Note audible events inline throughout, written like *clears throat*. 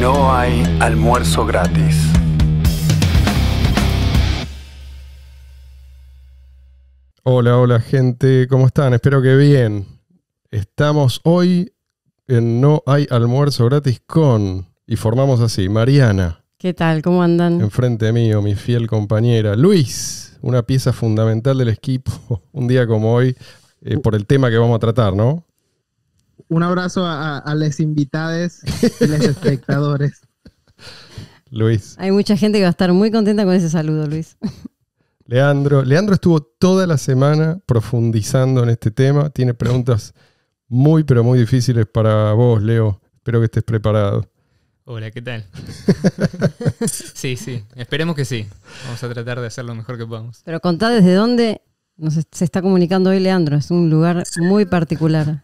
No hay almuerzo gratis. Hola, hola gente, ¿cómo están? Espero que bien. Estamos hoy en No hay almuerzo gratis con, y formamos así, Mariana. ¿Qué tal? ¿Cómo andan? Enfrente mío, mi fiel compañera, Luis, una pieza fundamental del equipo, *laughs* un día como hoy, eh, uh. por el tema que vamos a tratar, ¿no? un abrazo a, las invitadas y los espectadores. Luis. Hay mucha gente que va a estar muy contenta con ese saludo, Luis. Leandro. Leandro estuvo toda la semana profundizando en este tema. Tiene preguntas muy, pero muy difíciles para vos, Leo. Espero que estés preparado. Hola, ¿qué tal? *laughs* sí, sí, esperemos que sí. Vamos a tratar de hacer lo mejor que podamos. Pero contá desde dónde nos se está comunicando hoy Leandro. Es un lugar muy particular.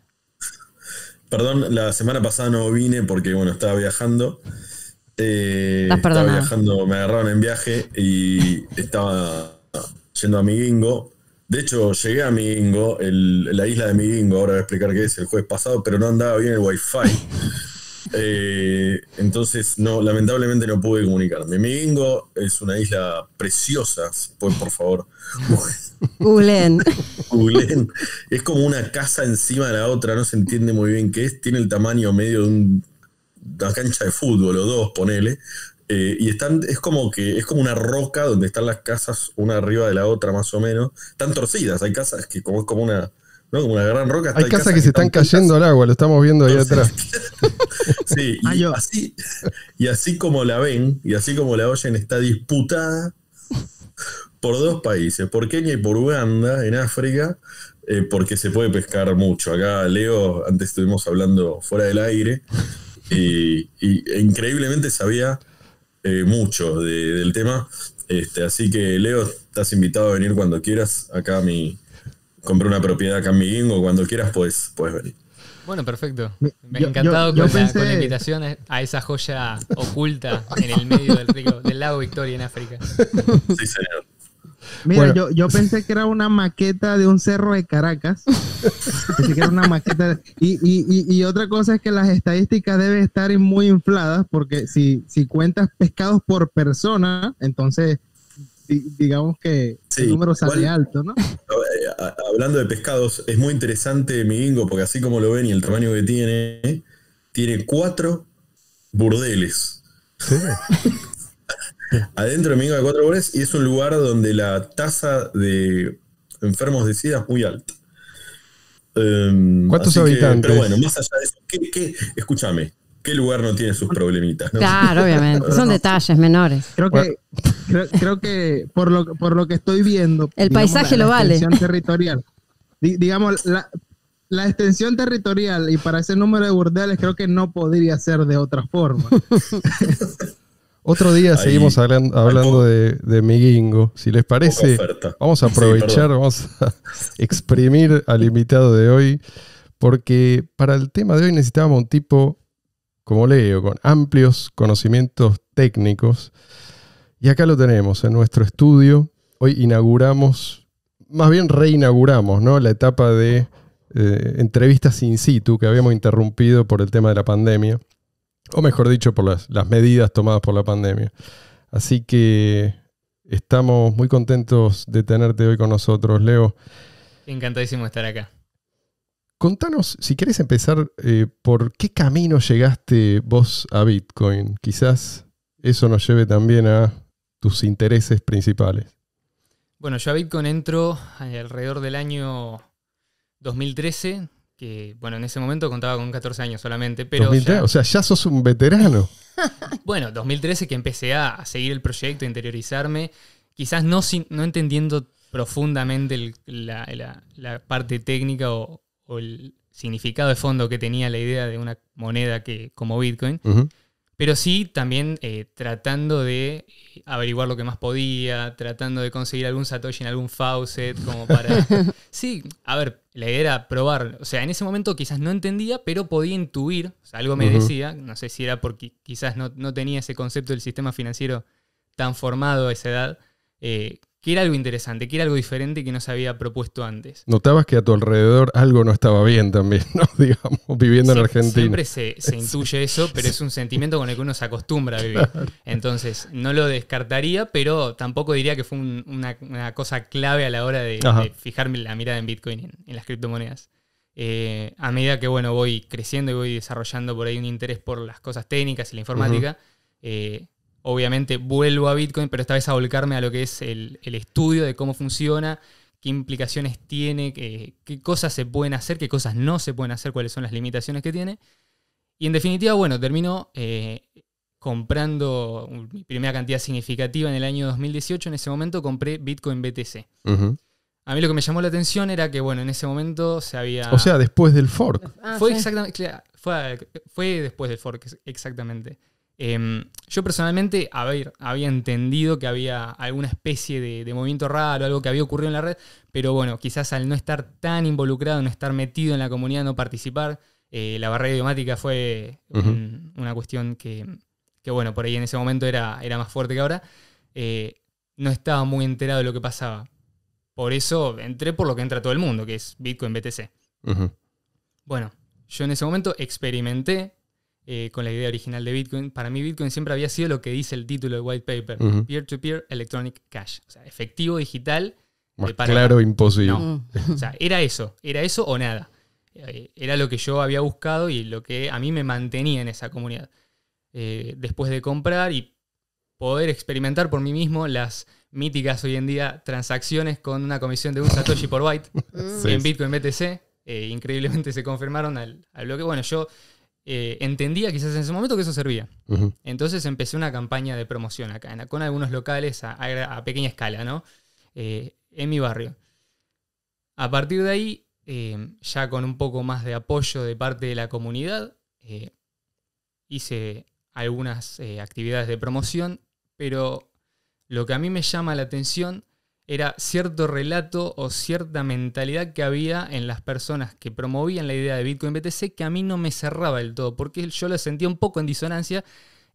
Perdón, la semana pasada no vine porque, bueno, estaba viajando. Eh, estaba viajando, me agarraron en viaje y estaba yendo a Migingo. De hecho, llegué a Migingo, el, la isla de Migingo, ahora voy a explicar qué es, el jueves pasado, pero no andaba bien el wifi. *laughs* Eh, entonces, no, lamentablemente no pude comunicarme. Migingo es una isla preciosa, pues por favor. *laughs* *laughs* Googleen. Es como una casa encima de la otra, no se entiende muy bien qué es. Tiene el tamaño medio de una cancha de fútbol o dos, ponele. Eh, y están, es como que es como una roca donde están las casas una arriba de la otra, más o menos. Están torcidas, hay casas que como es como una. una gran roca. Hay, casas, que, se están cayendo al agua, lo estamos viendo ahí atrás. *laughs* sí, así, y así como la ven, y así como la oyen, está disputada por dos países, por Kenia y por Uganda, en África, eh, porque se puede pescar mucho. Acá, Leo, antes estuvimos hablando fuera del aire, y, increíblemente sabía eh, mucho del tema. Este, así que, Leo, estás invitado a venir cuando quieras. Acá mi, compré una propiedad acá en mi Cuando quieras, pues, puedes venir. Bueno, perfecto. Me ha encantado con, invitación a esa joya oculta en el medio del, río, del lago Victoria en África. Sí, señor. Mira, yo, yo pensé que era una maqueta de un cerro de Caracas. *laughs* pensé que era una maqueta. y, y, y, otra cosa es que las estadísticas deben estar muy infladas, porque si, si cuentas pescados por persona, entonces digamos que el número sale alto, ¿no? Eh, hablando de pescados, es muy interesante mi bingo, porque así como lo ven y el tamaño que tiene, tiene cuatro burdeles. Adentro de de cuatro horas y es un lugar donde la tasa de enfermos de SIDA es muy alta. Em, ¿Cuántos habitantes? pero bueno, allá escúchame, ¿qué lugar no tiene sus problemitas? Claro, obviamente, *laughs* son detalles menores. Creo que, creo, que por, lo, por lo que estoy viendo, el paisaje lo vale. territorial, digamos, la, extensión territorial y para ese número de burdeales creo que no podría ser de otra forma. *laughs* Otro día seguimos hablando, de, de Miguingo. Si les parece, vamos a aprovechar, vamos a *laughs* exprimir al invitado de hoy, porque para el tema de hoy necesitábamos un tipo, como Leo, con amplios conocimientos técnicos. Y acá lo tenemos en nuestro estudio. Hoy inauguramos, más bien reinauguramos, ¿no? La etapa de eh, entrevistas in situ que habíamos interrumpido por el tema de la pandemia o mejor dicho, por las, medidas tomadas por la pandemia. Así que estamos muy contentos de tenerte hoy con nosotros, Leo. Encantadísimo estar acá. Contanos, si quieres empezar, eh, por qué camino llegaste vos a Bitcoin. Quizás eso nos lleve también a tus intereses principales. Bueno, yo a Bitcoin entro alrededor del año 2013, que, bueno, en ese momento contaba con 14 años solamente, pero... o sea, ya sos un veterano. *laughs* bueno, 2013 que empecé a, seguir el proyecto, a interiorizarme, quizás no, no entendiendo profundamente la, parte técnica o, el significado de fondo que tenía la idea de una moneda que como Bitcoin, pero sí también eh, tratando de eh, averiguar lo que más podía, tratando de conseguir algún Satoshi en algún faucet, como para... *laughs* sí, a ver, la idea era probar. O sea, en ese momento quizás no entendía, pero podía intuir, o sea, algo me decía, no sé si era porque quizás no, no, tenía ese concepto del sistema financiero tan formado a esa edad, eh, que era algo interesante, que era algo diferente que no se había propuesto antes. Notabas que a tu alrededor algo no estaba bien también, ¿no? *laughs* Digamos, viviendo en Argentina. Siempre se, *laughs* intuye eso, pero es un sentimiento con el que uno se acostumbra a vivir. Entonces, no lo descartaría, pero tampoco diría que fue una, cosa clave a la hora de, fijarme la mirada en Bitcoin, en, las criptomonedas. Eh, a medida que, bueno, voy creciendo y voy desarrollando por ahí un interés por las cosas técnicas y la informática, obviamente vuelvo a Bitcoin, pero esta vez a volcarme a lo que es el, estudio de cómo funciona, qué implicaciones tiene, qué, cosas se pueden hacer, qué cosas no se pueden hacer, cuáles son las limitaciones que tiene. Y en definitiva, bueno, termino eh, comprando mi primera cantidad significativa en el año 2018. En ese momento compré Bitcoin BTC. A mí lo que me llamó la atención era que, bueno, en ese momento se había... O sea, después del fork. Ah, fue exactamente... fue después del fork, exactamente. Em, yo personalmente había entendido que había alguna especie de, movimiento raro, algo que había ocurrido en la red, pero bueno, quizás al no estar tan involucrado, no estar metido en la comunidad, no participar, eh, la barrera idiomática fue una cuestión que, bueno, por ahí en ese momento era, era más fuerte que ahora. Eh, no estaba muy enterado de lo que pasaba. Por eso entré por lo que entra todo el mundo, que es Bitcoin BTC. Bueno, yo en ese momento experimenté eh, con la idea original de Bitcoin, para mí Bitcoin siempre había sido lo que dice el título del white paper, Peer-to-Peer Electronic Cash, o sea, efectivo digital. Eh, claro, imposible. Mm. O sea, era eso, era eso o nada. Eh, era lo que yo había buscado y lo que a mí me mantenía en esa comunidad. después de comprar y poder experimentar por mí mismo las míticas hoy en día transacciones con una comisión de un Satoshi por White *laughs* en Bitcoin BTC. increíblemente se confirmaron al, bloque. Bueno, yo eh, entendía quizás en ese momento que eso servía. Entonces empecé una campaña de promoción acá, con algunos locales a, pequeña escala, ¿no? Eh, en mi barrio. A partir de ahí, eh, ya con un poco más de apoyo de parte de la comunidad, hice algunas actividades de promoción, pero lo que a mí me llama la atención era cierto relato o cierta mentalidad que había en las personas que promovían la idea de Bitcoin BTC que a mí no me cerraba del todo, porque yo lo sentía un poco en disonancia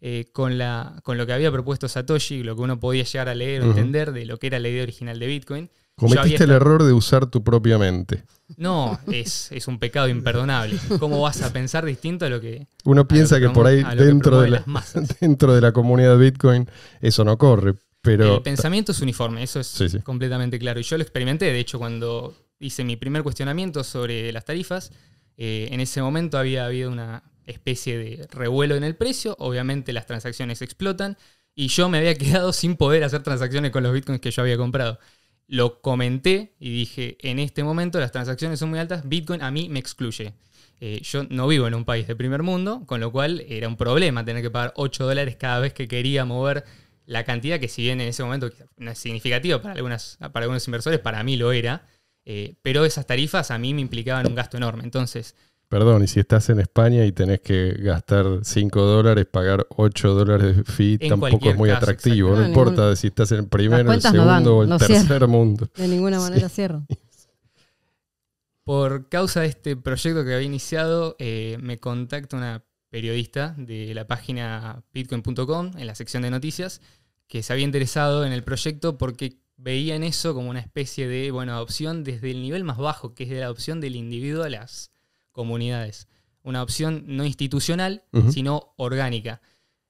eh, con, la, con lo que había propuesto Satoshi, lo que uno podía llegar a leer o entender de lo que era la idea original de Bitcoin. Cometiste el error de usar tu propia mente. No, es, un pecado imperdonable. ¿Cómo vas a pensar distinto a lo que... Uno piensa que, por ahí dentro de, la, *laughs* dentro de la comunidad Bitcoin eso no corre, el pensamiento es uniforme, eso es completamente claro. Y yo lo experimenté, de hecho, cuando hice mi primer cuestionamiento sobre las tarifas, eh, en ese momento había habido una especie de revuelo en el precio, obviamente las transacciones explotan y yo me había *laughs* quedado sin poder hacer transacciones con los bitcoins que yo había comprado. Lo comenté y dije, en este momento las transacciones son muy altas, bitcoin a mí me excluye. Eh, yo no vivo en un país de primer mundo, con lo cual era un problema tener que pagar 8 dólares cada vez que quería mover la cantidad que si bien en ese momento no es significativa para, para algunos inversores, para mí lo era, eh, pero esas tarifas a mí me implicaban un gasto enorme. Entonces... Perdón, y si estás en España y tenés que gastar 5 dólares, pagar 8 dólares de fee, tampoco es muy atractivo. No, importa si estás en el primero, el segundo o el tercer mundo. De ninguna manera cierro. *laughs* Por causa de este proyecto que había iniciado, eh, me contacta una periodista de la página bitcoin.com en la sección de noticias que se había interesado en el proyecto porque veía en eso como una especie de, bueno, adopción desde el nivel más bajo, que es la adopción del individuo a las comunidades. Una opción no institucional, sino orgánica.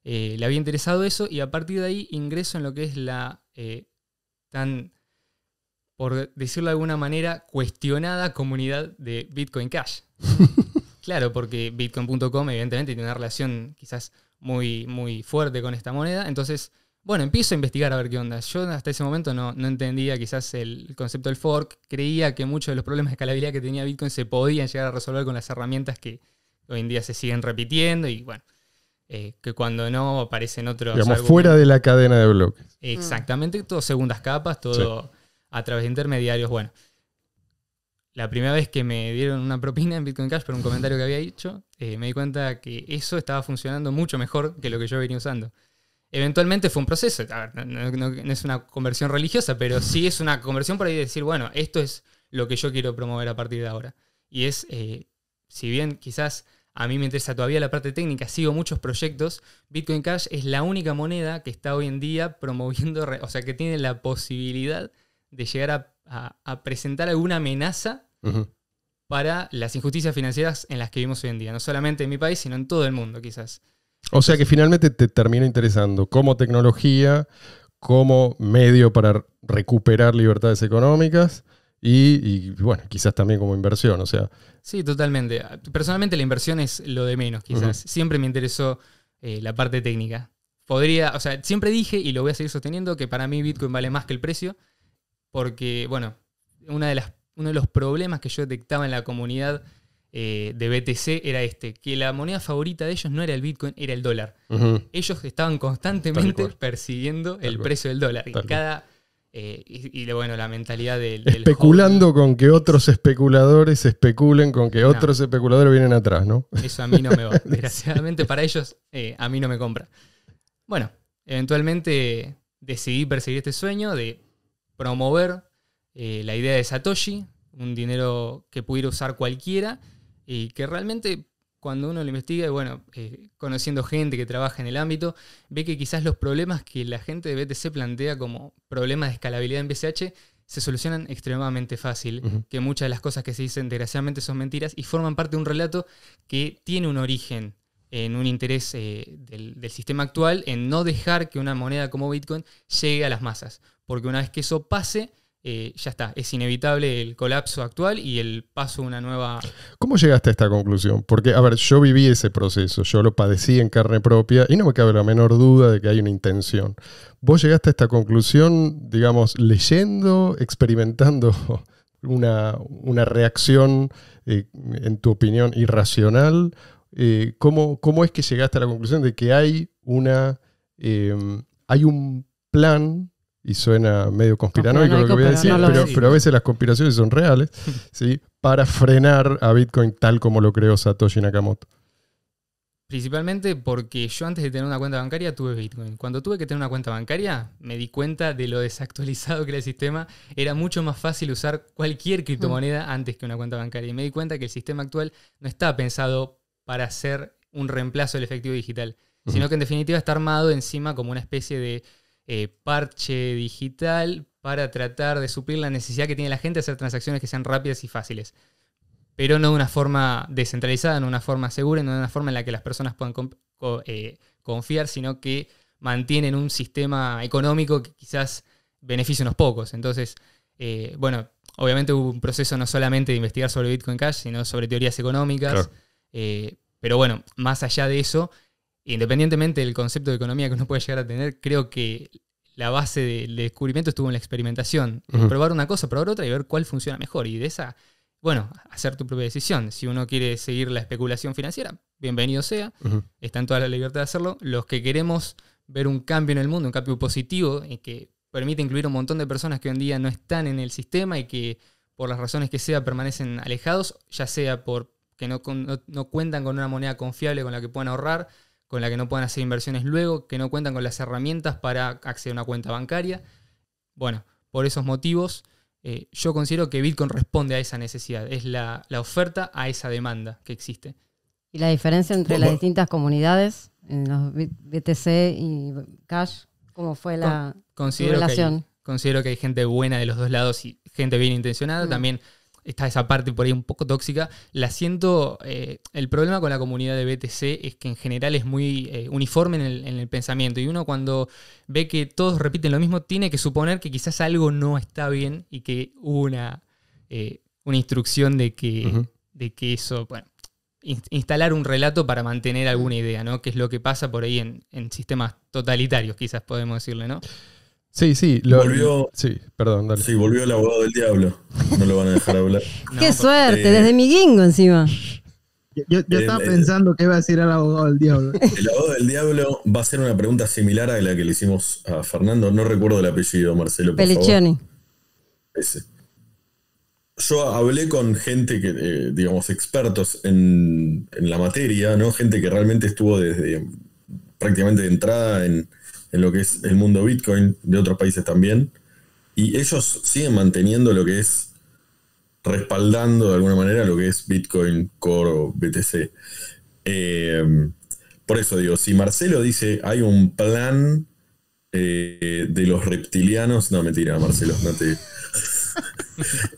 Eh, le había interesado eso y a partir de ahí ingreso en lo que es la eh, tan, por decirlo de alguna manera, cuestionada comunidad de Bitcoin Cash. *laughs* claro, porque bitcoin.com evidentemente tiene una relación quizás muy, muy fuerte con esta moneda, entonces bueno, empiezo a investigar a ver qué onda. Yo hasta ese momento no, entendía quizás el concepto del fork. Creía que muchos de los problemas de escalabilidad que tenía Bitcoin se podían llegar a resolver con las herramientas que hoy en día se siguen repitiendo y bueno, eh, que cuando no aparecen otros... Digamos, fuera de la cadena de bloques. Exactamente, todo segundas capas, todo a través de intermediarios. Bueno, la primera vez que me dieron una propina en Bitcoin Cash por un comentario que había hecho, eh, me di cuenta que eso estaba funcionando mucho mejor que lo que yo venía usando. Eventualmente fue un proceso, no, es una conversión religiosa, pero sí es una conversión por para decir, bueno, esto es lo que yo quiero promover a partir de ahora. Y es, eh, si bien quizás a mí me interesa todavía la parte técnica, sigo muchos proyectos, Bitcoin Cash es la única moneda que está hoy en día promoviendo, o sea, que tiene la posibilidad de llegar a, presentar alguna amenaza para las injusticias financieras en las que vivimos hoy en día, no solamente en mi país, sino en todo el mundo quizás. O sea que finalmente te terminó interesando como tecnología, como medio para recuperar libertades económicas y, bueno, quizás también como inversión, o sea. Sí, totalmente. Personalmente la inversión es lo de menos, quizás. Siempre me interesó eh, la parte técnica. Podría, o sea, siempre dije, y lo voy a seguir sosteniendo, que para mí Bitcoin vale más que el precio, porque, bueno, una de las, uno de los problemas que yo detectaba en la comunidad eh, de BTC era este, que la moneda favorita de ellos no era el Bitcoin, era el dólar. Ellos estaban constantemente persiguiendo el precio del dólar. y cada eh, y, bueno, la mentalidad del. Especulando con que otros especuladores especulen, con que otros especuladores vienen atrás, ¿no? Eso a mí no me va. *laughs* Desgraciadamente para ellos, eh, a mí no me compra. Bueno, eventualmente decidí perseguir este sueño de promover la idea de Satoshi, un dinero que pudiera usar cualquiera y que realmente cuando uno lo investiga, y bueno, eh, conociendo gente que trabaja en el ámbito, ve que quizás los problemas que la gente de BTC plantea como problemas de escalabilidad en BCH se solucionan extremadamente fácil, que muchas de las cosas que se dicen desgraciadamente son mentiras y forman parte de un relato que tiene un origen en un interés eh, del, sistema actual en no dejar que una moneda como Bitcoin llegue a las masas, porque una vez que eso pase, eh, ya está, es inevitable el colapso actual y el paso a una nueva... ¿Cómo llegaste a esta conclusión? Porque, a ver, yo viví ese proceso, yo lo padecí en carne propia y no me cabe la menor duda de que hay una intención. ¿Vos llegaste a esta conclusión, digamos, leyendo, experimentando *laughs* una, reacción, eh, en tu opinión, irracional? Eh, ¿cómo, ¿cómo, es que llegaste a la conclusión de que hay una... hay un plan y suena medio conspiranoico, lo que voy a decir, pero, a veces las conspiraciones son reales, *laughs* ¿sí? para frenar a Bitcoin tal como lo creó Satoshi Nakamoto. Principalmente porque yo antes de tener una cuenta bancaria tuve Bitcoin. Cuando tuve que tener una cuenta bancaria, me di cuenta de lo desactualizado que era el sistema. Era mucho más fácil usar cualquier criptomoneda mm. antes que una cuenta bancaria. Y me di cuenta que el sistema actual no está pensado para ser un reemplazo del efectivo digital, sino que en definitiva está armado encima como una especie de eh, parche digital para tratar de suplir la necesidad que tiene la gente de hacer transacciones que sean rápidas y fáciles, pero no de una forma descentralizada, no de una forma segura, no de una forma en la que las personas puedan eh, confiar, sino que mantienen un sistema económico que quizás beneficie a unos pocos. Entonces, eh, bueno, obviamente hubo un proceso no solamente de investigar sobre Bitcoin Cash, sino sobre teorías económicas. pero bueno, más allá de eso, independientemente del concepto de economía que uno puede llegar a tener, creo que la base del descubrimiento estuvo en la experimentación. Probar una cosa, probar otra y ver cuál funciona mejor. Y de esa, bueno, hacer tu propia decisión. Si uno quiere seguir la especulación financiera, bienvenido sea. están Está en toda la libertad de hacerlo. Los que queremos ver un cambio en el mundo, un cambio positivo, que permite incluir un montón de personas que hoy en día no están en el sistema y que por las razones que sea permanecen alejados, ya sea porque no, no cuentan con una moneda confiable con la que puedan ahorrar, con la que no pueden hacer inversiones luego, que no cuentan con las herramientas para acceder a una cuenta bancaria. Bueno, por esos motivos, eh, yo considero que Bitcoin responde a esa necesidad, es la, oferta a esa demanda que existe. ¿Y la diferencia entre las distintas comunidades, en los BTC y Cash? ¿Cómo fue la considero relación? Que hay, considero que hay gente buena de los dos lados y gente bien intencionada. Mm. También está esa parte por ahí un poco tóxica, la siento, eh, el problema con la comunidad de BTC es que en general es muy eh, uniforme en el, pensamiento y uno cuando ve que todos repiten lo mismo tiene que suponer que quizás algo no está bien y que hubo una, eh, una instrucción de que, de que eso, bueno, instalar un relato para mantener alguna idea, ¿no? Que es lo que pasa por ahí en, en sistemas totalitarios, quizás podemos decirle, ¿no? Sí, sí. Lo, volvió, sí, perdón, Sí, volvió el abogado del diablo. No lo van a dejar hablar. *laughs* ¡Qué suerte! Eh, desde mi guingo encima. Yo, estaba eh, pensando que iba a decir al abogado del diablo. *laughs* El abogado del diablo va a ser una pregunta similar a la que le hicimos a Fernando. No recuerdo el apellido, Marcelo. Pelicioni. Ese. Yo hablé con gente que, eh, digamos, expertos en, en la materia, ¿no? Gente que realmente estuvo desde prácticamente de entrada en, en lo que es el mundo Bitcoin, de otros países también, y ellos siguen manteniendo lo que es, respaldando de alguna manera lo que es Bitcoin Core o BTC. Em, por eso digo, si Marcelo dice hay un plan eh, de los reptilianos, no mentira, Marcelo, no te... *laughs*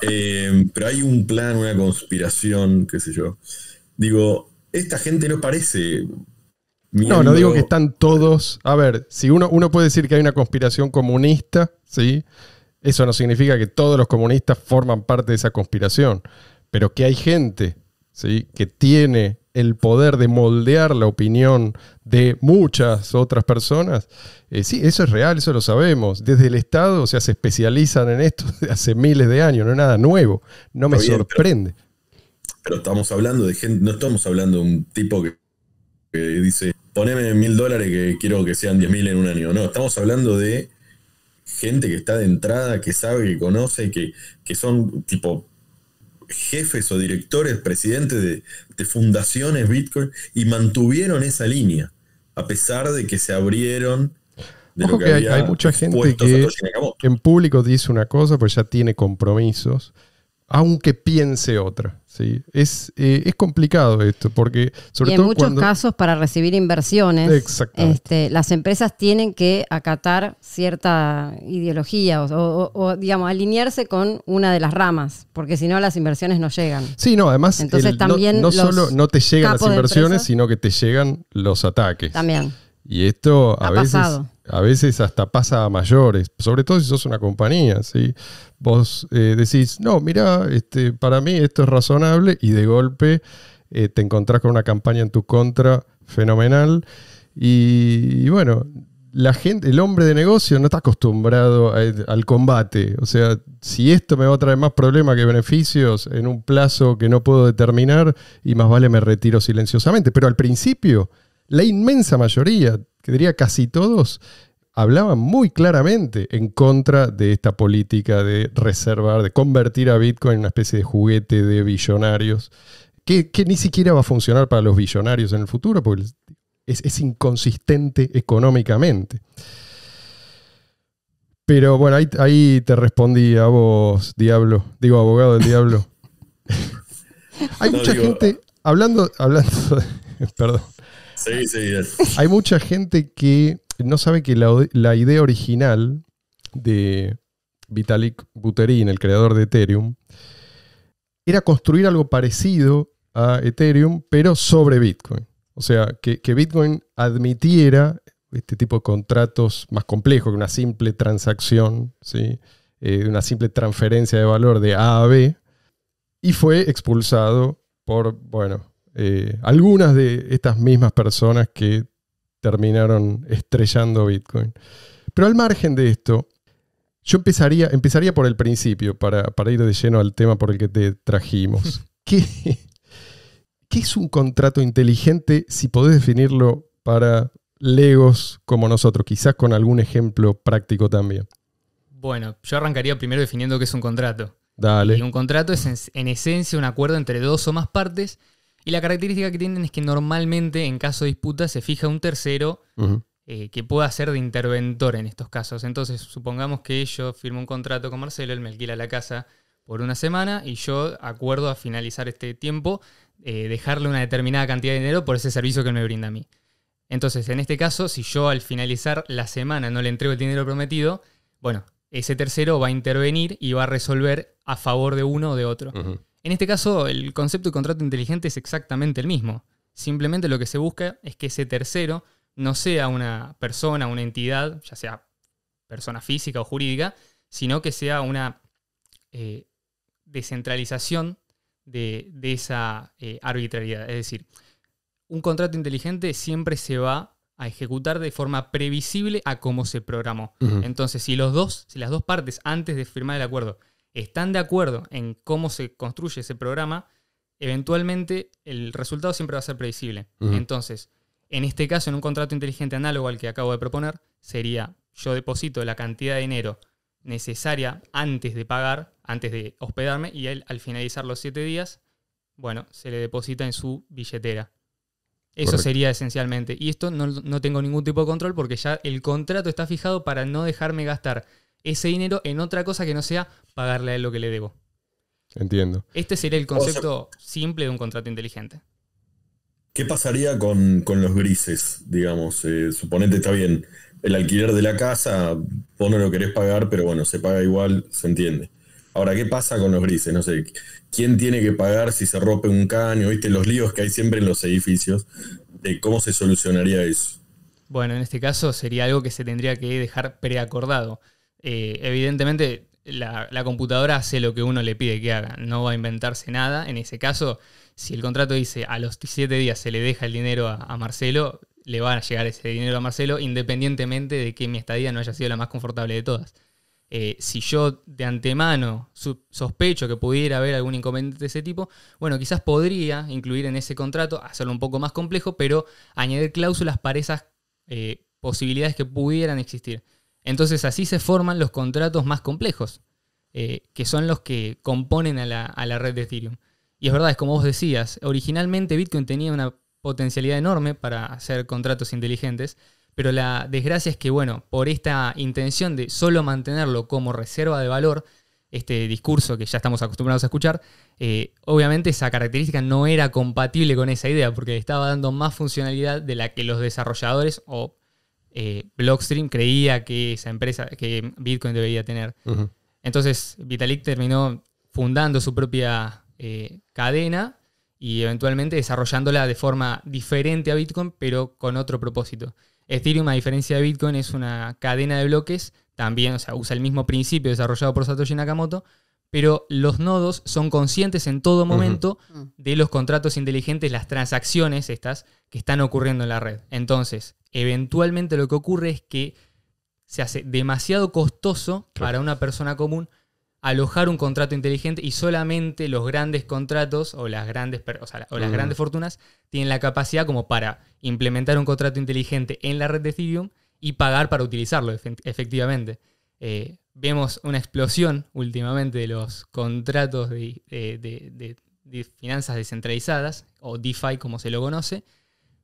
Em, pero hay un plan, una conspiración, qué sé yo. Digo, esta gente no parece no, no digo que están todos. A ver, si uno, uno puede decir que hay una conspiración comunista, ¿sí? Eso no significa que todos los comunistas forman parte de esa conspiración, pero que hay gente, ¿sí? Que tiene el poder de moldear la opinión de muchas otras personas. Eh, sí, eso es real, eso lo sabemos. Desde el Estado, o sea, se especializan en esto *laughs* hace miles de años, no es nada nuevo. No me sorprende. Pero, estamos hablando de gente, no estamos hablando de un tipo que dice poneme mil dólares que quiero que sean diez mil en un año. No, estamos hablando de gente que está de entrada, que sabe, que conoce, que, que son tipo jefes o directores, presidentes de, fundaciones Bitcoin y mantuvieron esa línea, a pesar de que se abrieron. De lo que, hay, mucha gente que en público dice una cosa, pues ya tiene compromisos aunque piense otra. ¿sí? Es, eh, es complicado esto, porque sobre y en muchos casos para recibir inversiones, este, las empresas tienen que acatar cierta ideología o, digamos, alinearse con una de las ramas, porque si no las inversiones no llegan. Sí, no, además no, solo no te llegan las inversiones, sino que te llegan los ataques. También. Y esto a veces... Pasado a veces hasta pasa a mayores, sobre todo si sos una compañía, ¿sí? Vos eh, decís, no, mira, este, para mí esto es razonable y de golpe eh, te encontrás con una campaña en tu contra fenomenal y, bueno, la gente, el hombre de negocio no está acostumbrado al combate. O sea, si esto me va a traer más problemas que beneficios en un plazo que no puedo determinar, y más vale me retiro silenciosamente. Pero al principio la inmensa mayoría, que diría casi todos, hablaban muy claramente en contra de esta política de reservar, de convertir a Bitcoin en una especie de juguete de billonarios, que, ni siquiera va a funcionar para los billonarios en el futuro, porque es, inconsistente económicamente. Pero bueno, ahí, te respondí a vos, diablo, digo abogado del diablo. *laughs* Hay mucha gente ah. hablando, hablando, *laughs* perdón, Sí, sí, Hay mucha gente que no sabe que la, idea original de Vitalik Buterin, el creador de Ethereum, era construir algo parecido a Ethereum, pero sobre Bitcoin. O sea, que, Bitcoin admitiera este tipo de contratos más complejos que una simple transacción, eh, una simple transferencia de valor de A a B, y fue expulsado por, bueno, eh, algunas de estas mismas personas que terminaron estrellando Bitcoin. Pero al margen de esto, yo empezaría, empezaría por el principio, para, ir de lleno al tema por el que te trajimos. *laughs* ¿Qué, es un contrato inteligente si podés definirlo para legos como nosotros? Quizás con algún ejemplo práctico también. Bueno, yo arrancaría primero definiendo qué es un contrato. Dale. Y un contrato es en, esencia un acuerdo entre dos o más partes y la característica que tienen es que normalmente en caso de disputa se fija un tercero eh, que pueda ser de interventor en estos casos. Entonces, supongamos que yo firmo un contrato con Marcelo, él me alquila la casa por una semana y yo acuerdo a finalizar este tiempo, eh, dejarle una determinada cantidad de dinero por ese servicio que me brinda a mí. Entonces, en este caso, si yo al finalizar la semana no le entrego el dinero prometido, bueno, ese tercero va a intervenir y va a resolver a favor de uno o de otro. En este caso, el concepto de contrato inteligente es exactamente el mismo. Simplemente lo que se busca es que ese tercero no sea una persona, una entidad, ya sea persona física o jurídica, sino que sea una eh, descentralización de, esa eh, arbitrariedad. Es decir, un contrato inteligente siempre se va a ejecutar de forma previsible a cómo se programó. Entonces, si los dos, si las dos partes antes de firmar el acuerdo están de acuerdo en cómo se construye ese programa, eventualmente el resultado siempre va a ser previsible. Entonces, en este caso, en un contrato inteligente análogo al que acabo de proponer, sería yo deposito la cantidad de dinero necesaria antes de pagar, antes de hospedarme, y él al finalizar los siete días, bueno, se le deposita en su billetera. Eso sería esencialmente. Y esto no, tengo ningún tipo de control porque ya el contrato está fijado para no dejarme gastar ese dinero en otra cosa que no sea pagarle a él lo que le debo. Entiendo. Este sería el concepto simple de un contrato inteligente. ¿Qué pasaría con, los grises? Digamos, eh, suponete está bien, el alquiler de la casa, vos no lo querés pagar, pero bueno, se paga igual, se entiende. Ahora, ¿qué pasa con los grises? No sé, ¿quién tiene que pagar si se rompe un caño? ¿Viste los líos que hay siempre en los edificios? Eh, ¿Cómo se solucionaría eso? Bueno, en este caso sería algo que se tendría que dejar preacordado. Eh, evidentemente, la, computadora hace lo que uno le pide que haga, no va a inventarse nada. En ese caso, si el contrato dice a los siete días se le deja el dinero a, Marcelo, le va a llegar ese dinero a Marcelo, independientemente de que mi estadía no haya sido la más confortable de todas. Eh, si yo de antemano sospecho que pudiera haber algún inconveniente de ese tipo, bueno, quizás podría incluir en ese contrato, hacerlo un poco más complejo, pero añadir cláusulas para esas eh, posibilidades que pudieran existir. Entonces así se forman los contratos más complejos, eh, que son los que componen a la, red de Ethereum. Y es verdad, es como vos decías, originalmente Bitcoin tenía una potencialidad enorme para hacer contratos inteligentes, pero la desgracia es que, bueno, por esta intención de solo mantenerlo como reserva de valor, este discurso que ya estamos acostumbrados a escuchar, eh, obviamente esa característica no era compatible con esa idea, porque estaba dando más funcionalidad de la que los desarrolladores o eh, Blockstream creía que esa empresa, que Bitcoin debería tener. Entonces Vitalik terminó fundando su propia eh, cadena y eventualmente desarrollándola de forma diferente a Bitcoin, pero con otro propósito. Ethereum, a diferencia de Bitcoin, es una cadena de bloques, también, o sea, usa el mismo principio desarrollado por Satoshi Nakamoto, pero los nodos son conscientes en todo momento mm. de los contratos inteligentes, las transacciones estas que están ocurriendo en la red. Entonces, eventualmente lo que ocurre es que se hace demasiado costoso para una persona común alojar un contrato inteligente y solamente los grandes contratos o las grandes, las grandes fortunas tienen la capacidad como para implementar un contrato inteligente en la red de Ethereum y pagar para utilizarlo efectivamente. Eh, Vemos una explosión últimamente de los contratos de, finanzas descentralizadas, o DeFi como se lo conoce.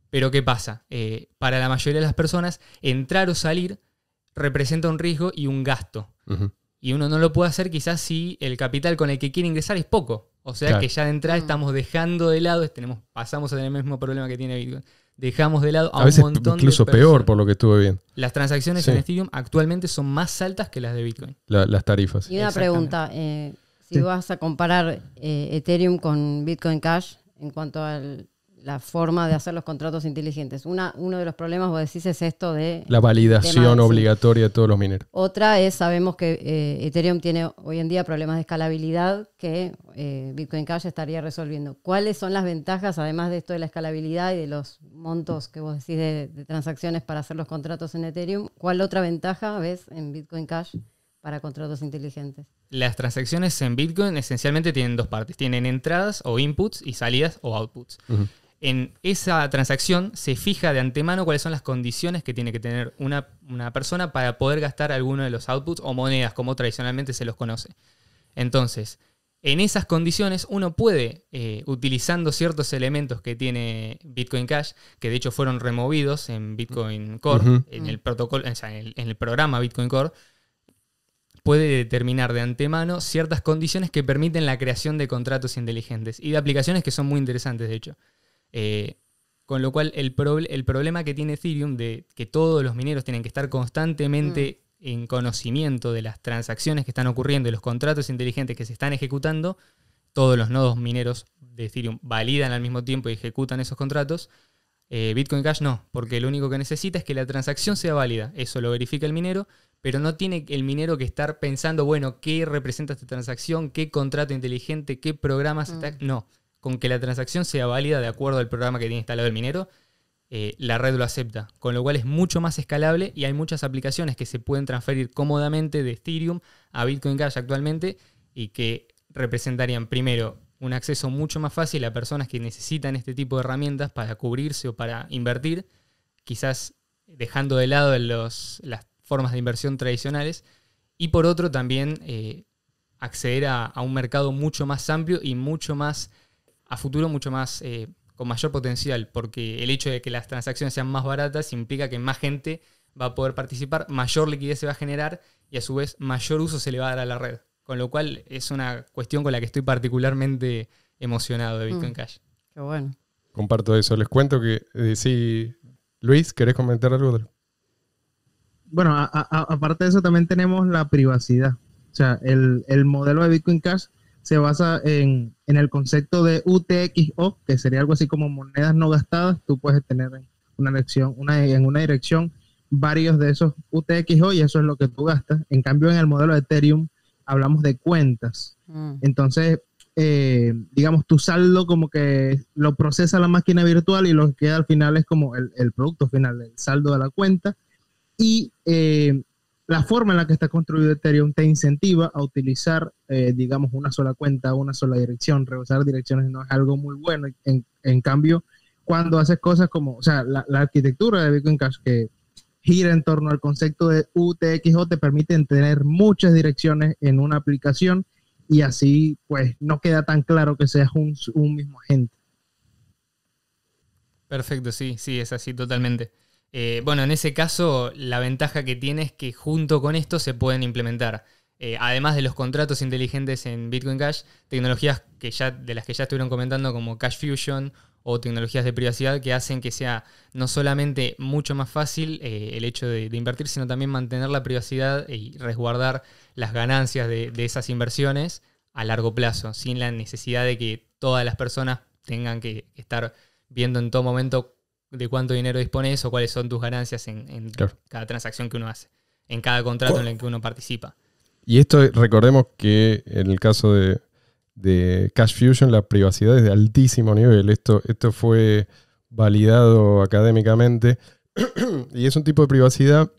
Pero ¿qué pasa? Eh, para la mayoría de las personas, entrar o salir representa un riesgo y un gasto. Y uno no lo puede hacer quizás si el capital con el que quiere ingresar es poco. O sea que ya de entrada mm. estamos dejando de lado, tenemos, pasamos a tener el mismo problema que tiene Bitcoin dejamos de lado a, veces un montón incluso peor por lo que estuve bien Las transacciones en Ethereum actualmente son más altas que las de Bitcoin. las tarifas. Y una pregunta, eh, si vas a comparar eh, Ethereum con Bitcoin Cash en cuanto al la forma de hacer los contratos inteligentes. Una, uno de los problemas, vos decís, es esto de... La validación obligatoria de todos los mineros. Otra es, sabemos que eh, Ethereum tiene hoy en día problemas de escalabilidad que eh, Bitcoin Cash estaría resolviendo. ¿Cuáles son las ventajas, además de esto de la escalabilidad y de los montos que vos decís de, transacciones para hacer los contratos en Ethereum? ¿Cuál otra ventaja ves en Bitcoin Cash? para contratos inteligentes. Las transacciones en Bitcoin esencialmente tienen dos partes. Tienen entradas o inputs y salidas o outputs en esa transacción se fija de antemano cuáles son las condiciones que tiene que tener una, persona para poder gastar alguno de los outputs o monedas, como tradicionalmente se los conoce. Entonces, en esas condiciones uno puede, eh, utilizando ciertos elementos que tiene Bitcoin Cash, que de hecho fueron removidos en Bitcoin Core, en, el protocolo, en el programa Bitcoin Core, puede determinar de antemano ciertas condiciones que permiten la creación de contratos inteligentes y de aplicaciones que son muy interesantes, de hecho. Eh, con lo cual, el, problema que tiene Ethereum de que todos los mineros tienen que estar constantemente mm. en conocimiento de las transacciones que están ocurriendo y los contratos inteligentes que se están ejecutando, todos los nodos mineros de Ethereum validan al mismo tiempo y ejecutan esos contratos. Eh, Bitcoin Cash no, porque lo único que necesita es que la transacción sea válida. Eso lo verifica el minero, pero no tiene el minero que estar pensando, bueno, ¿qué representa esta transacción? ¿Qué contrato inteligente? ¿Qué programas? Mm. Está? No con que la transacción sea válida de acuerdo al programa que tiene instalado el minero, eh, la red lo acepta, con lo cual es mucho más escalable y hay muchas aplicaciones que se pueden transferir cómodamente de Ethereum a Bitcoin Cash actualmente y que representarían primero un acceso mucho más fácil a personas que necesitan este tipo de herramientas para cubrirse o para invertir, quizás dejando de lado las formas de inversión tradicionales, y por otro también eh, acceder a un mercado mucho más amplio y mucho más a futuro mucho más, eh, con mayor potencial, porque el hecho de que las transacciones sean más baratas implica que más gente va a poder participar, mayor liquidez se va a generar y a su vez mayor uso se le va a dar a la red. Con lo cual es una cuestión con la que estoy particularmente emocionado de mm. Bitcoin Cash. Comparto eso. Les cuento que eh, sí, Luis, ¿querés comentar algo? Bueno, aparte de eso también tenemos la privacidad. O sea, el modelo de Bitcoin Cash se basa en, el concepto de UTXO, que sería algo así como monedas no gastadas. Tú puedes tener una, dirección, una, en una dirección varios de esos UTXO y eso es lo que tú gastas. En cambio, en el modelo de Ethereum hablamos de cuentas. Mm. Entonces, eh, digamos, tu saldo como que lo procesa la máquina virtual y lo que queda al final es como el, el producto final, el saldo de la cuenta. Y eh, la forma en la que está construido Ethereum te incentiva a utilizar, eh, digamos, una sola cuenta, una sola dirección. Reusar direcciones no es algo muy bueno. En, cambio, cuando haces cosas como, o sea, la, arquitectura de Bitcoin Cash que gira en torno al concepto de UTXO te permite tener muchas direcciones en una aplicación y así, pues, no queda tan claro que seas un mismo agente. Perfecto, sí, sí, es así totalmente. Eh, bueno, en ese caso la ventaja que tiene es que junto con esto se pueden implementar, eh, además de los contratos inteligentes en Bitcoin Cash, tecnologías que ya, de las que ya estuvieron comentando como Cash Fusion o tecnologías de privacidad que hacen que sea no solamente mucho más fácil eh, el hecho de, invertir, sino también mantener la privacidad y resguardar las ganancias de, de esas inversiones a largo plazo, sin la necesidad de que todas las personas tengan que estar viendo en todo momento de cuánto dinero dispones o cuáles son tus ganancias en, cada transacción que uno hace, en cada contrato en el que uno participa. Y esto recordemos que en el caso de, Cash Fusion la privacidad es de altísimo nivel. Esto, esto fue validado académicamente *clears throat* y es un tipo de privacidad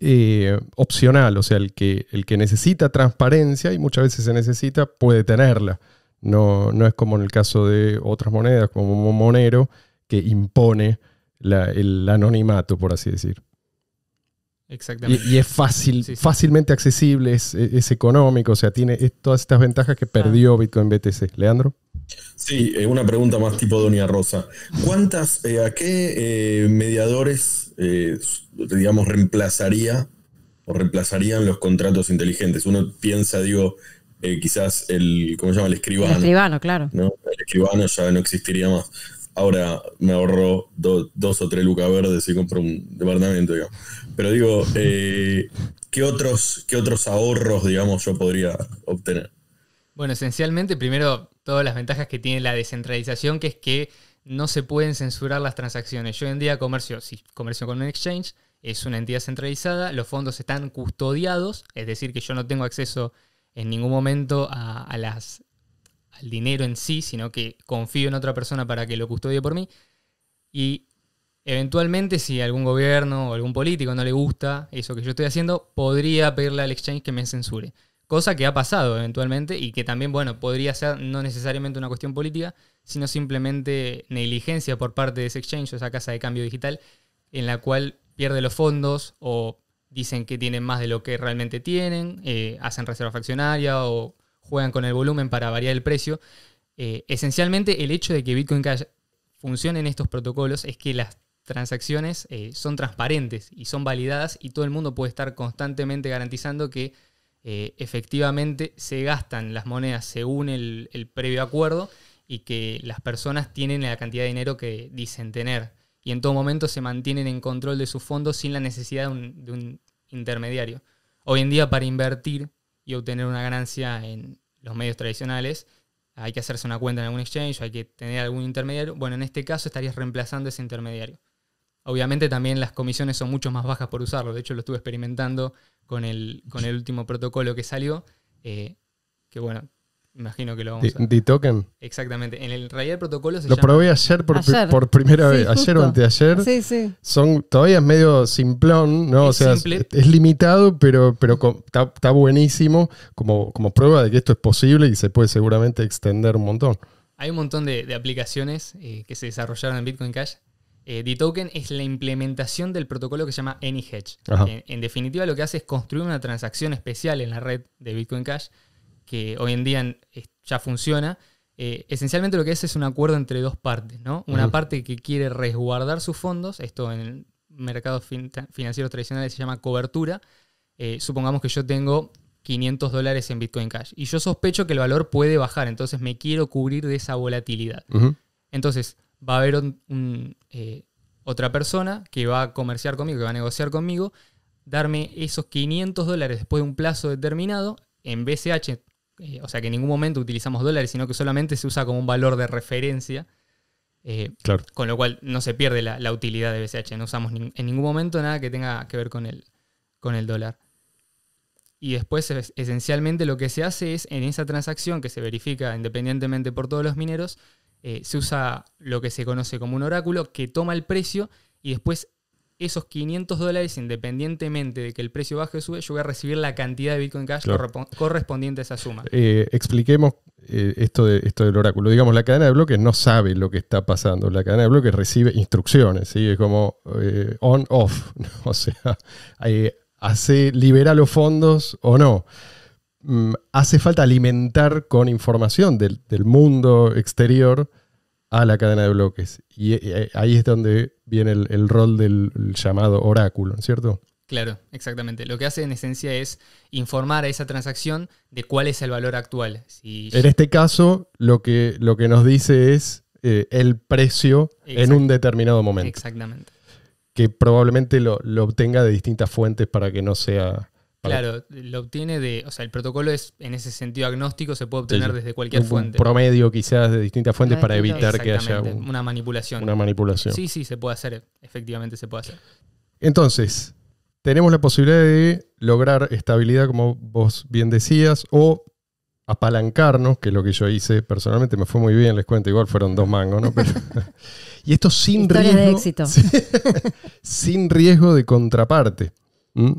eh, opcional, o sea, el que, el que necesita transparencia y muchas veces se necesita puede tenerla. No, no es como en el caso de otras monedas como Monero, que impone el anonimato, por así decir. Exactamente. Y, es fácil, fácilmente accesible, es, económico, o sea, tiene todas estas ventajas que perdió ah. Bitcoin BTC. Leandro. Sí, eh, una pregunta más tipo Doña Rosa. ¿Cuántas, eh, a qué eh, mediadores, digamos, reemplazaría o reemplazarían los contratos inteligentes? Uno piensa, digo, quizás el, ¿cómo se llama? El escribano. El escribano, claro. El escribano ya no existiría más. Ahora me ahorro dos o tres lucas verdes y compro un departamento, Pero digo, eh, ¿qué, otros, otros ahorros, digamos, yo podría obtener? Bueno, esencialmente, primero, todas las ventajas que tiene la descentralización, que es que no se pueden censurar las transacciones. Yo hoy en día comercio, si comercio con un exchange, es una entidad centralizada, los fondos están custodiados, es decir, que yo no tengo acceso en ningún momento a, a las el dinero en sí, sino que confío en otra persona para que lo custodie por mí. Y eventualmente, si algún gobierno o algún político no le gusta eso que yo estoy haciendo, podría pedirle al exchange que me censure. Cosa que ha pasado eventualmente y que también, bueno, podría ser no necesariamente una cuestión política, sino simplemente negligencia por parte de ese exchange o esa casa de cambio digital en la cual pierde los fondos o dicen que tienen más de lo que realmente tienen, eh, hacen reserva fraccionaria o juegan con el volumen para variar el precio. Eh, esencialmente el hecho de que Bitcoin Cash funcione en estos protocolos es que las transacciones eh, son transparentes y son validadas y todo el mundo puede estar constantemente garantizando que eh, efectivamente se gastan las monedas según el, previo acuerdo y que las personas tienen la cantidad de dinero que dicen tener y en todo momento se mantienen en control de sus fondos sin la necesidad de un intermediario. Hoy en día para invertir y obtener una ganancia en los medios tradicionales, hay que hacerse una cuenta en algún exchange, hay que tener algún intermediario. Bueno, en este caso estarías reemplazando ese intermediario. Obviamente también las comisiones son mucho más bajas por usarlo. De hecho, lo estuve experimentando con el, con el último protocolo que salió. Eh, que bueno, Imagino que lo vamos a... D-Token. Exactamente. En el, realidad el protocolo se Lo probé ayer por, primera vez. Ayer o anteayer. Sí, sí. Son, todavía es medio simplón, ¿no? Es o sea, es, limitado, pero, pero está, buenísimo como, como prueba de que esto es posible y se puede seguramente extender un montón. Hay un montón de, aplicaciones eh, que se desarrollaron en Bitcoin Cash. Eh, D-Token es la implementación del protocolo que se llama AnyHedge. en definitiva, lo que hace es construir una transacción especial en la red de Bitcoin Cash que hoy en día ya funciona, eh, esencialmente lo que es es un acuerdo entre dos partes, ¿no? Una parte que quiere resguardar sus fondos, esto en mercados mercado financieros tradicionales se llama cobertura. Eh, supongamos que yo tengo 500 dólares en Bitcoin Cash y yo sospecho que el valor puede bajar, entonces me quiero cubrir de esa volatilidad. Entonces va a haber eh, otra persona que va a comerciar conmigo, que va a negociar conmigo, darme esos 500 dólares después de un plazo determinado en BCH eh, o sea que en ningún momento utilizamos dólares, sino que solamente se usa como un valor de referencia. Eh, con lo cual no se pierde la, utilidad de BCH. No usamos en ningún momento nada que tenga que ver con el, con el dólar. Y después, esencialmente, lo que se hace es en esa transacción que se verifica independientemente por todos los mineros, eh, se usa lo que se conoce como un oráculo que toma el precio y después esos 500 dólares, independientemente de que el precio baje o sube, yo voy a recibir la cantidad de Bitcoin Cash correspondiente a esa suma. Eh, expliquemos eh, esto, esto del oráculo. Digamos, la cadena de bloques no sabe lo que está pasando. La cadena de bloques recibe instrucciones, ¿sí? Es como eh, on-off. *laughs* O sea, hace, libera los fondos o no. Mm, hace falta alimentar con información del mundo exterior a la cadena de bloques. Y eh, eh, ahí es donde viene el, rol del llamado oráculo, cierto? Claro, exactamente. Lo que hace en esencia es informar a esa transacción de cuál es el valor actual. Si... En este caso, lo que, lo que nos dice es eh, el precio en un determinado momento. Exactamente. Que probablemente lo, lo, obtenga de distintas fuentes para que no sea Claro, lo obtiene de, o sea, el protocolo es en ese sentido agnóstico, se puede obtener desde cualquier un fuente. promedio quizás de distintas fuentes para evitar que haya una manipulación. Una manipulación. Sí, sí, se puede hacer, efectivamente se puede hacer. Entonces, tenemos la posibilidad de lograr estabilidad, como vos bien decías, o apalancarnos, que es lo que yo hice personalmente, me fue muy bien, les cuento, igual fueron dos mangos, ¿no? *laughs* y esto sin éxito. *laughs* sin riesgo de contraparte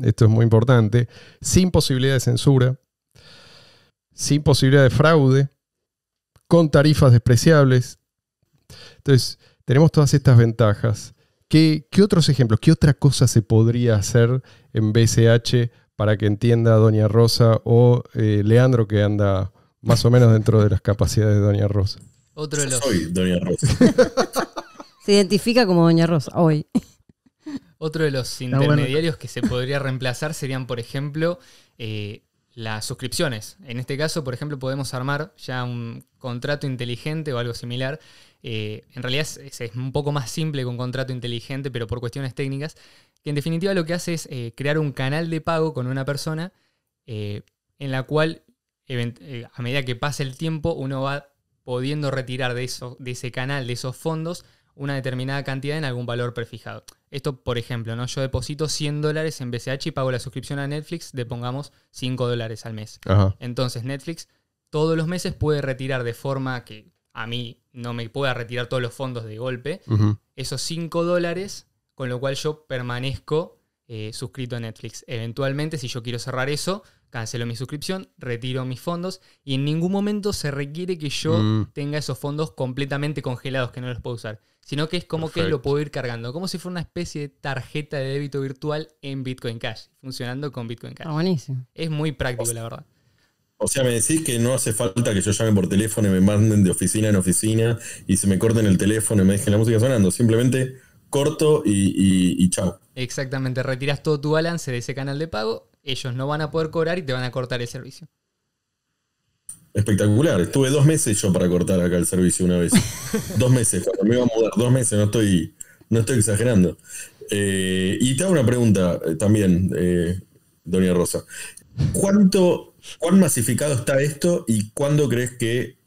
esto es muy importante, sin posibilidad de censura, sin posibilidad de fraude, con tarifas despreciables. Entonces, tenemos todas estas ventajas. ¿Qué, otros ejemplos? ¿Qué otra cosa se podría hacer en BCH para que entienda Doña Rosa o eh, Leandro que anda más o menos dentro de las capacidades de Doña Rosa? Otro Soy Doña Rosa. *laughs* se identifica como Doña Rosa hoy. Otro de los ah, intermediarios que se podría reemplazar serían, por ejemplo, eh, las suscripciones. En este caso, por ejemplo, podemos armar ya un contrato inteligente o algo similar. Eh, en realidad es, un poco más simple que un contrato inteligente, pero por cuestiones técnicas, que en definitiva lo que hace es eh, crear un canal de pago con una persona en la cual a medida que pasa el tiempo uno va pudiendo retirar de, eso, de ese canal, de esos fondos, una determinada cantidad en algún valor prefijado. Esto, por ejemplo, ¿no? Yo deposito 100 dólares en BCH y pago la suscripción a Netflix le pongamos, 5 dólares al mes. Entonces, Netflix todos los meses puede retirar de forma que a mí no me pueda retirar todos los fondos de golpe esos 5 dólares, con lo cual yo permanezco eh, suscrito a Netflix. Eventualmente, si yo quiero cerrar eso, cancelo mi suscripción, retiro mis fondos y en ningún momento se requiere que yo mm. tenga esos fondos completamente congelados que no los puedo usar, sino que es como que lo puedo ir cargando, como si fuera una especie de tarjeta de débito virtual en Bitcoin Cash, funcionando con Bitcoin Cash. Ah, buenísimo. Es muy práctico, la verdad. O sea, me decís que no hace falta que yo llame por teléfono y me manden de oficina en oficina y se me corten el teléfono y me dejen la música sonando, simplemente corto y, y, y chao. Exactamente, retiras todo tu balance de ese canal de pago ellos no van a poder cobrar y te van a cortar el servicio. Espectacular, estuve dos meses yo para cortar acá el servicio una vez. *laughs* dos meses, cuando me iba a mudar, dos meses, no estoy, no estoy exagerando. Eh, y te hago una pregunta eh, también, eh, Doña Rosa. ¿Cuánto, cuán masificado está esto y cuándo crees que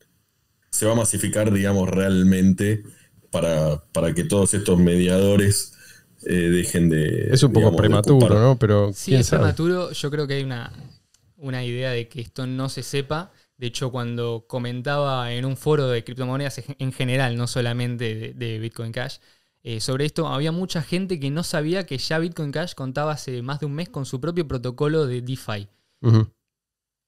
se va a masificar, digamos, realmente para, para que todos estos mediadores eh, dejen de. Es un poco prematuro, ¿no? Pero. Sí, es prematuro. Yo creo que hay una, idea de que esto no se sepa. De hecho, cuando comentaba en un foro de criptomonedas en general, no solamente de, Bitcoin Cash, eh, sobre esto, había mucha gente que no sabía que ya Bitcoin Cash contaba hace más de un mes con su propio protocolo de DeFi.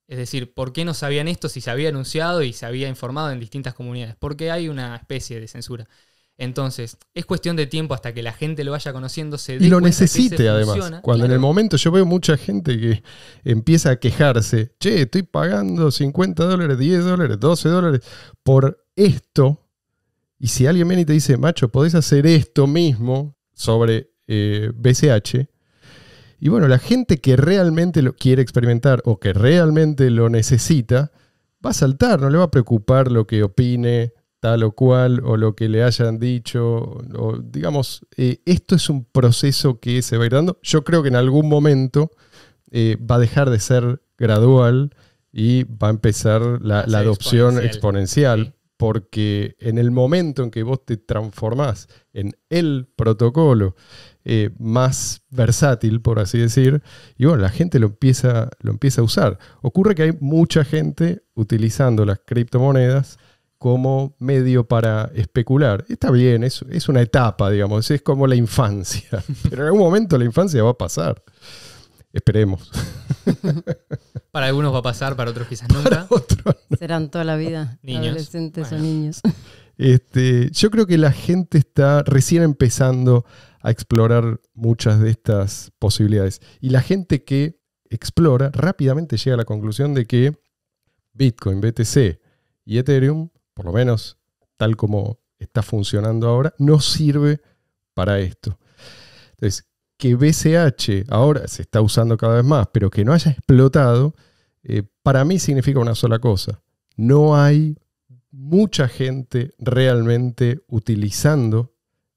Es decir, ¿por qué no sabían esto si se había anunciado y se había informado en distintas comunidades? Porque hay una especie de censura. Entonces, es cuestión de tiempo hasta que la gente lo vaya conociendo, se Y lo necesite, además. Cuando en el momento yo veo mucha gente que empieza a quejarse, che, estoy pagando 50 dólares, 10 dólares, 12 dólares por esto. Y si alguien viene y te dice, macho, podés hacer esto mismo sobre BCH. Eh, y bueno, la gente que realmente lo quiere experimentar o que realmente lo necesita, va a saltar, no le va a preocupar lo que opine tal o cual o lo que le hayan dicho. O, digamos, eh, esto es un proceso que se va a ir dando. Yo creo que en algún momento eh, va a dejar de ser gradual y va a empezar la, adopción exponencial, porque en el momento en que vos te transformás en el protocolo eh, más versátil, por así decir, y bueno, la gente lo empieza, lo empieza a usar. Ocurre que hay mucha gente utilizando las criptomonedas como medio para especular. Está bien, es, es una etapa, digamos, es como la infancia, *laughs* pero en algún momento la infancia va a pasar. Esperemos. *laughs* para algunos va a pasar, para otros quizás nunca. Serán toda la vida *laughs* adolescentes o niños. Este, yo creo que la gente está recién empezando a explorar muchas de estas posibilidades. Y la gente que explora rápidamente llega a la conclusión de que Bitcoin, BTC y Ethereum por lo menos tal como está funcionando ahora, no sirve para esto. Entonces, que BCH ahora se está usando cada vez más, pero que no haya explotado, eh, para mí significa una sola cosa. No hay mucha gente realmente utilizando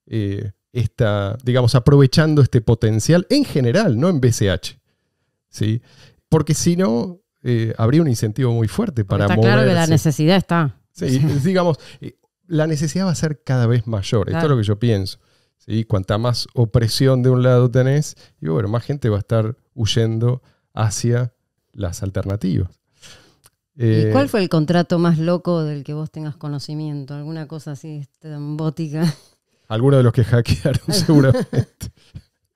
eh, esta, digamos, aprovechando este potencial en general, no en BCH. ¿sí? Porque si no, eh, habría un incentivo muy fuerte para claro que la necesidad está. Sí, digamos, eh, la necesidad va a ser cada vez mayor. Esto es lo que yo pienso. ¿sí? Cuanta más opresión de un lado tenés, y bueno, más gente va a estar huyendo hacia las alternativas. ¿Y eh, cuál fue el contrato más loco del que vos tengas conocimiento? ¿Alguna cosa así bótica? *laughs* Alguno de los que hackearon, *laughs* seguramente.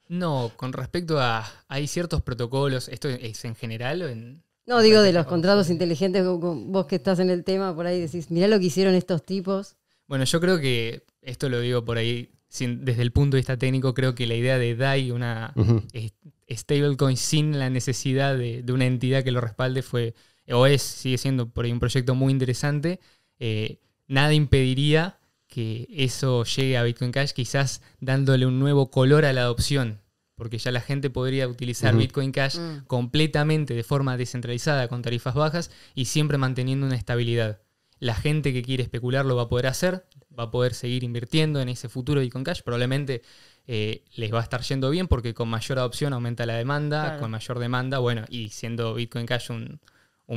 No, con respecto a. Hay ciertos protocolos, esto es en general, o en, no, digo de los contratos inteligentes, vos que estás en el tema, por ahí decís, mirá lo que hicieron estos tipos. Bueno, yo creo que, esto lo digo por ahí, desde el punto de vista técnico, creo que la idea de DAI, una stablecoin sin la necesidad de, una entidad que lo respalde, fue, o es, sigue siendo por ahí un proyecto muy interesante. Eh, nada impediría que eso llegue a Bitcoin Cash, quizás dándole un nuevo color a la adopción porque ya la gente podría utilizar Bitcoin Cash mm. completamente de forma descentralizada con tarifas bajas y siempre manteniendo una estabilidad. La gente que quiere especular lo va a poder hacer, va a poder seguir invirtiendo en ese futuro Bitcoin Cash, probablemente eh, les va a estar yendo bien porque con mayor adopción aumenta la demanda, con mayor demanda, bueno, y siendo Bitcoin Cash un,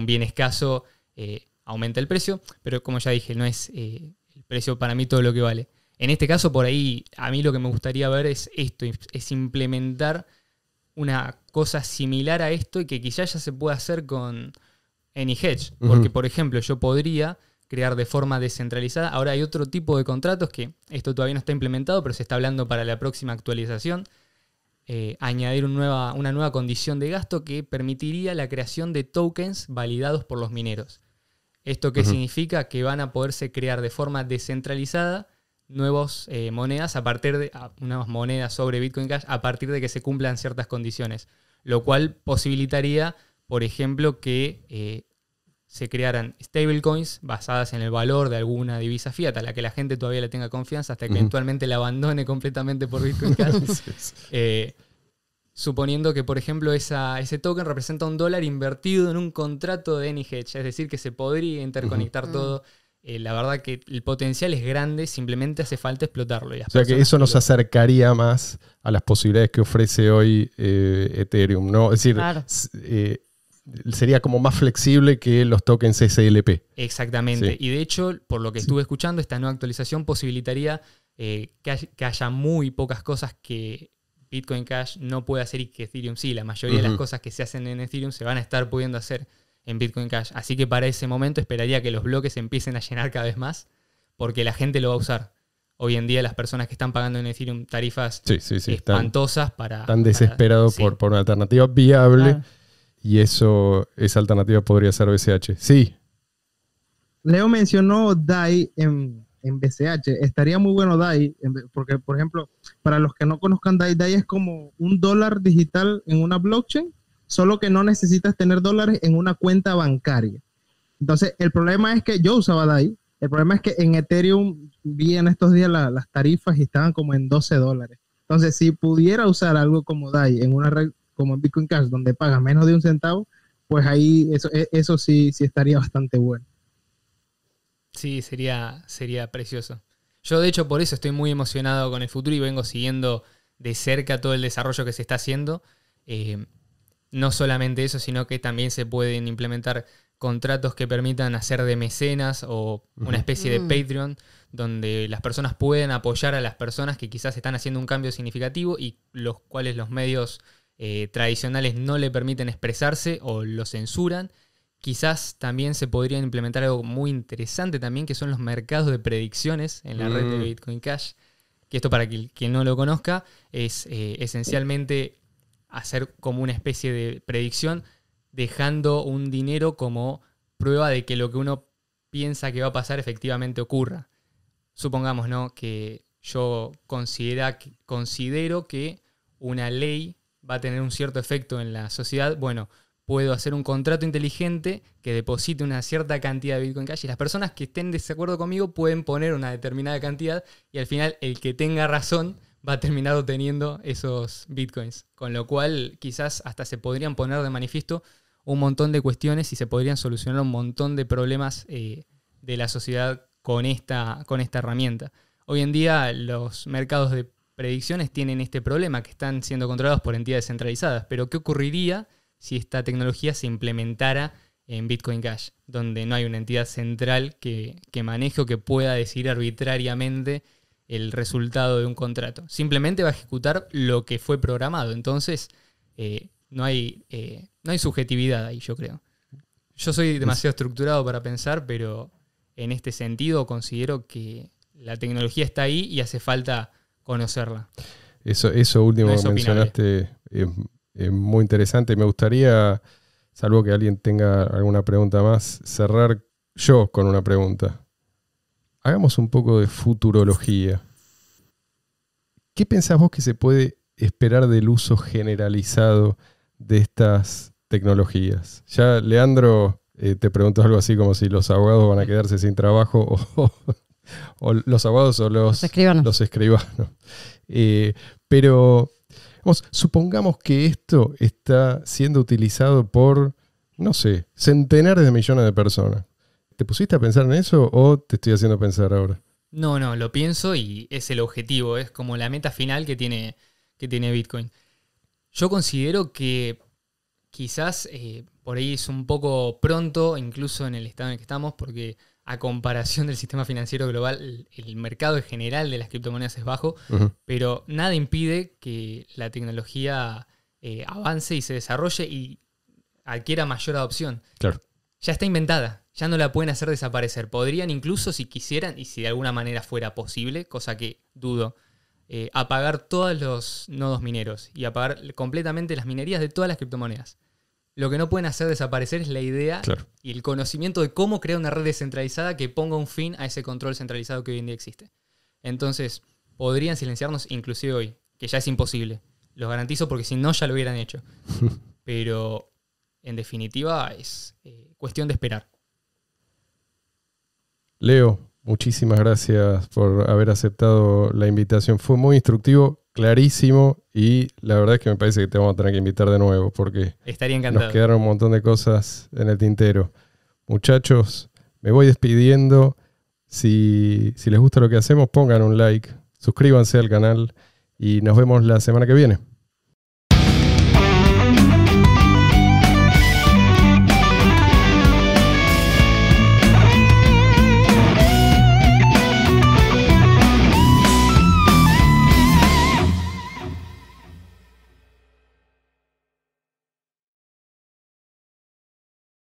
bien escaso, eh, aumenta el precio, pero como ya dije, no es eh, el precio para mí todo lo que vale. En este caso, por ahí, a mí lo que me gustaría ver es esto, es implementar una cosa similar a esto y que quizás ya se pueda hacer con AnyHedge. Porque, por ejemplo, yo podría crear de forma descentralizada. Ahora hay otro tipo de contratos que esto todavía no está implementado, pero se está hablando para la próxima actualización. Eh, añadir nueva, una nueva condición de gasto que permitiría la creación de tokens validados por los mineros. ¿Esto qué significa? Que van a poderse crear de forma descentralizada nuevas eh, monedas a partir de monedas sobre Bitcoin Cash a partir de que se cumplan ciertas condiciones, lo cual posibilitaría, por ejemplo, que eh, se crearan stablecoins basadas en el valor de alguna divisa fiat a la que la gente todavía le tenga confianza hasta que eventualmente la abandone completamente por Bitcoin *laughs* Cash. Eh, suponiendo que, por ejemplo, ese token representa un dólar invertido en un contrato de nih es decir, que se podría interconectar mm. todo. Eh, la verdad que el potencial es grande, simplemente hace falta explotarlo. o sea que eso nos acercaría más a las posibilidades que ofrece hoy eh, Ethereum, ¿no? Es decir, eh, sería como más flexible que los tokens SLP. Exactamente. Y de hecho, por lo que estuve escuchando, esta nueva actualización posibilitaría que, haya muy pocas cosas que Bitcoin Cash no puede hacer y que Ethereum sí. La mayoría de las cosas que se hacen en Ethereum se van a estar pudiendo hacer en Bitcoin Cash. Así que para ese momento esperaría que los bloques empiecen a llenar cada vez más porque la gente lo va a usar. Hoy en día las personas que están pagando en Ethereum tarifas espantosas Están desesperados por, por, una alternativa viable y eso, esa alternativa podría ser BCH. Sí. Leo mencionó DAI en, en BCH. Estaría muy bueno DAI, porque por ejemplo, para los que no conozcan DAI, DAI es como un dólar digital en una blockchain solo que no necesitas tener dólares en una cuenta bancaria. Entonces, el problema es que yo usaba DAI, el problema es que en Ethereum vi en estos días las tarifas y estaban como en 12 dólares. Entonces, si pudiera usar algo como DAI en una red como en Bitcoin Cash, donde pagas menos de un centavo, pues ahí e, eso, sí, sí estaría bastante bueno. Sí, sería, sería precioso. Yo de hecho por eso estoy muy emocionado con el futuro y vengo siguiendo de cerca todo el desarrollo que se está haciendo. Eh, no solamente eso, sino que también se pueden implementar contratos que permitan hacer de mecenas o una especie de mm. Patreon, donde las personas pueden apoyar a las personas que quizás están haciendo un cambio significativo y los cuales los medios eh, tradicionales no le permiten expresarse o lo censuran. Quizás también se podría implementar algo muy interesante también, que son los mercados de predicciones en la red de mm. Bitcoin Cash. Que esto para quien no lo conozca es eh, esencialmente hacer como una especie de predicción, dejando un dinero como prueba de que lo que uno piensa que va a pasar efectivamente ocurra. Supongamos, ¿no? Que yo considera, considero que una ley va a tener un cierto efecto en la sociedad. Bueno, puedo hacer un contrato inteligente que deposite una cierta cantidad de Bitcoin Cash y las personas que estén de acuerdo conmigo pueden poner una determinada cantidad y al final el que tenga razón va a terminar esos bitcoins. Con lo cual quizás hasta se podrían poner de manifiesto un montón de cuestiones y se podrían solucionar un montón de problemas eh, de la sociedad con esta, con esta herramienta. Hoy en día los mercados de predicciones tienen este problema, que están siendo controlados por entidades centralizadas. Pero ¿qué ocurriría si esta tecnología se implementara en Bitcoin Cash, donde no hay una entidad central que, que maneje o que pueda decidir arbitrariamente el resultado de un contrato. Simplemente va a ejecutar lo que fue programado. Entonces, eh, no, hay, eh, no hay subjetividad ahí, yo creo. Yo soy demasiado estructurado para pensar, pero en este sentido considero que la tecnología está ahí y hace falta conocerla. Eso, eso último que mencionaste es, muy interesante. Me gustaría, salvo que alguien tenga alguna pregunta más, cerrar yo con una pregunta hagamos un poco de futurología. ¿Qué pensás vos que se puede esperar del uso generalizado de estas tecnologías? Ya Leandro eh, te preguntó algo así como si los abogados van a quedarse sin trabajo o, *laughs* los abogados o los, escribanos. Los eh, pero supongamos que esto está siendo utilizado por, no sé, centenares de millones de personas. ¿Te pusiste a pensar en eso o te estoy haciendo pensar ahora? No, no, lo pienso y es el objetivo, es como la meta final que tiene, que tiene Bitcoin. Yo considero que quizás eh, por ahí es un poco pronto, incluso en el estado en que estamos, porque a comparación del sistema financiero global, el mercado en general de las criptomonedas es bajo, pero nada impide que la tecnología eh, avance y se desarrolle y adquiera mayor adopción. Claro. Ya está inventada ya no la pueden hacer desaparecer. Podrían incluso, si quisieran, y si de alguna manera fuera posible, cosa que dudo, eh, apagar todos los nodos mineros y apagar completamente las minerías de todas las criptomonedas. Lo que no pueden hacer desaparecer es la idea y el conocimiento de cómo crear una red descentralizada que ponga un fin a ese control centralizado que hoy en día existe. Entonces, podrían silenciarnos inclusive hoy, que ya es imposible. Los garantizo porque si no ya lo hubieran hecho. *laughs* Pero, en definitiva, es eh, cuestión de esperar. Leo, muchísimas gracias por haber aceptado la invitación. Fue muy instructivo, clarísimo y la verdad es que me parece que te vamos a tener que invitar de nuevo porque Estaría encantado. nos quedaron un montón de cosas en el tintero. Muchachos, me voy despidiendo. Si, si les gusta lo que hacemos, pongan un like, suscríbanse al canal y nos vemos la semana que viene.